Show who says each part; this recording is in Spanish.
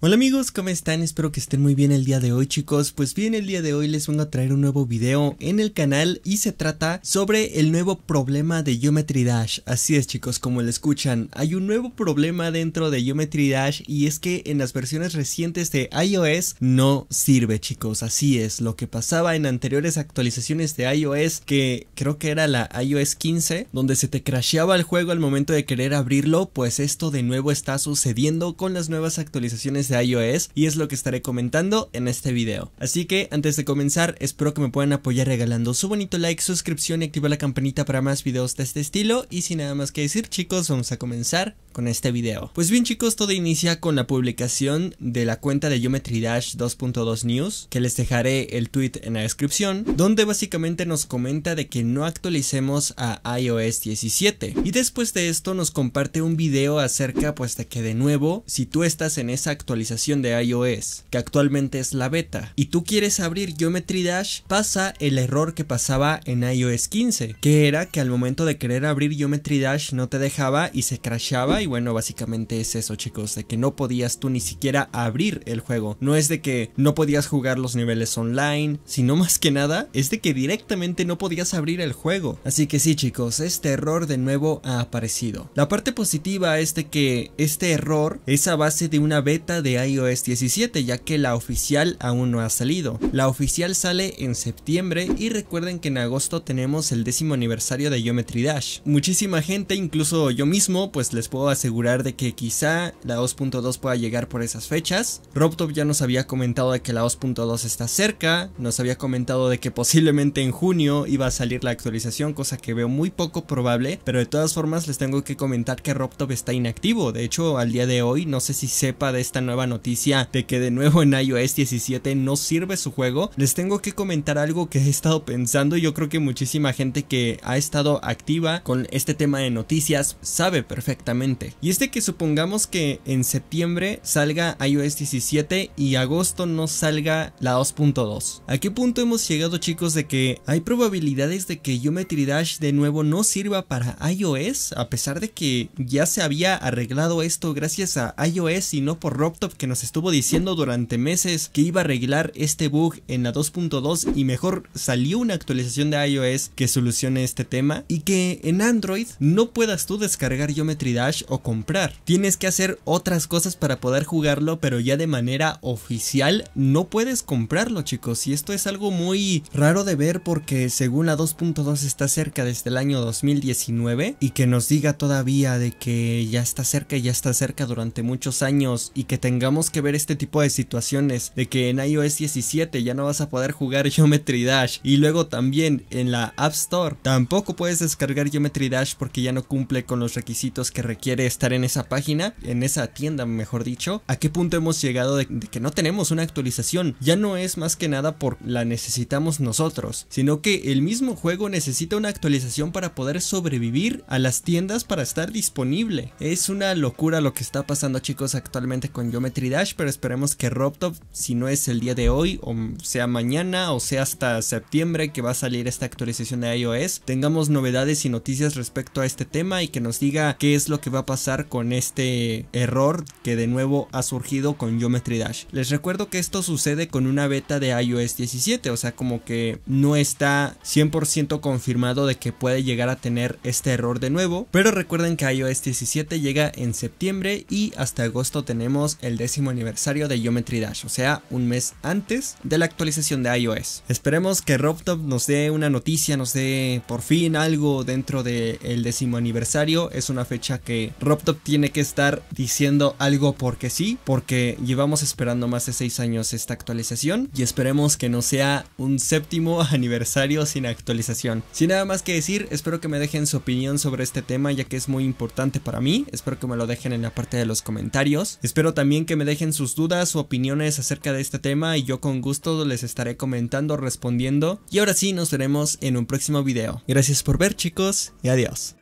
Speaker 1: Hola amigos, ¿cómo están? Espero que estén muy bien el día de hoy chicos. Pues bien, el día de hoy les vengo a traer un nuevo video en el canal y se trata sobre el nuevo problema de Geometry Dash. Así es chicos, como lo escuchan, hay un nuevo problema dentro de Geometry Dash y es que en las versiones recientes de iOS no sirve chicos. Así es, lo que pasaba en anteriores actualizaciones de iOS que creo que era la iOS 15, donde se te crasheaba el juego al momento de querer abrirlo, pues esto de nuevo está sucediendo con las nuevas actualizaciones de iOS y es lo que estaré comentando en este video. Así que antes de comenzar espero que me puedan apoyar regalando su bonito like, suscripción y activar la campanita para más videos de este estilo y sin nada más que decir chicos vamos a comenzar con este video. Pues bien chicos todo inicia con la publicación de la cuenta de Geometry Dash 2.2 News que les dejaré el tweet en la descripción donde básicamente nos comenta de que no actualicemos a iOS 17 y después de esto nos comparte un video acerca pues de que de nuevo si tú estás en esa actualización de iOS, que actualmente es la beta, y tú quieres abrir Geometry Dash, pasa el error que pasaba en iOS 15, que era que al momento de querer abrir Geometry Dash no te dejaba y se crashaba y bueno, básicamente es eso chicos, de que no podías tú ni siquiera abrir el juego. No es de que no podías jugar los niveles online, sino más que nada es de que directamente no podías abrir el juego. Así que sí chicos, este error de nuevo ha aparecido. La parte positiva es de que este error es a base de una beta de iOS 17 ya que la oficial aún no ha salido. La oficial sale en septiembre y recuerden que en agosto tenemos el décimo aniversario de Geometry Dash. Muchísima gente, incluso yo mismo, pues les puedo asegurar de que quizá la 2.2 pueda llegar por esas fechas. RobTop ya nos había comentado de que la 2.2 está cerca, nos había comentado de que posiblemente en junio iba a salir la actualización, cosa que veo muy poco probable, pero de todas formas les tengo que comentar que RobTop está inactivo, de hecho al día de hoy no sé si sepa de esta nueva noticia de que de nuevo en iOS 17 no sirve su juego, les tengo que comentar algo que he estado pensando. Yo creo que muchísima gente que ha estado activa con este tema de noticias sabe perfectamente. Y es de que supongamos que en septiembre salga iOS 17 y agosto no salga la 2.2. ¿A qué punto hemos llegado chicos de que hay probabilidades de que Geometry Dash de nuevo no sirva para iOS? A pesar de que ya se había arreglado esto gracias a iOS y no por Ropto que nos estuvo diciendo durante meses que iba a arreglar este bug en la 2.2 y mejor salió una actualización de iOS que solucione este tema y que en Android no puedas tú descargar Geometry Dash o comprar. Tienes que hacer otras cosas para poder jugarlo, pero ya de manera oficial no puedes comprarlo, chicos. Y esto es algo muy raro de ver porque según la 2.2 está cerca desde el año 2019 y que nos diga todavía de que ya está cerca y ya está cerca durante muchos años y que tenga tengamos que ver este tipo de situaciones de que en iOS 17 ya no vas a poder jugar Geometry Dash y luego también en la App Store tampoco puedes descargar Geometry Dash porque ya no cumple con los requisitos que requiere estar en esa página, en esa tienda mejor dicho, ¿a qué punto hemos llegado de, que no tenemos una actualización? Ya no es más que nada por la necesitamos nosotros, sino que el mismo juego necesita una actualización para poder sobrevivir a las tiendas para estar disponible. Es una locura lo que está pasando chicos actualmente con Geometry Dash, pero esperemos que RobTop, si no es el día de hoy, o sea mañana, o sea hasta septiembre que va a salir esta actualización de iOS, tengamos novedades y noticias respecto a este tema y que nos diga qué es lo que va a pasar con este error que de nuevo ha surgido con Geometry Dash. Les recuerdo que esto sucede con una beta de iOS 17, o sea, como que no está 100% confirmado de que puede llegar a tener este error de nuevo, pero recuerden que iOS 17 llega en septiembre y hasta agosto tenemos el décimo aniversario de Geometry Dash, o sea, un mes antes de la actualización de iOS. Esperemos que RobTop nos dé una noticia, nos dé por fin algo dentro del décimo aniversario. Es una fecha que RobTop tiene que estar diciendo algo porque sí, porque llevamos esperando más de seis años esta actualización y esperemos que no sea un séptimo aniversario sin actualización. Sin nada más que decir, espero que me dejen su opinión sobre este tema ya que es muy importante para mí. Espero que me lo dejen en la parte de los comentarios. Espero también que me dejen sus dudas o opiniones acerca de este tema y yo con gusto les estaré comentando, respondiendo. Y ahora sí, nos veremos en un próximo video. Gracias por ver chicos y adiós.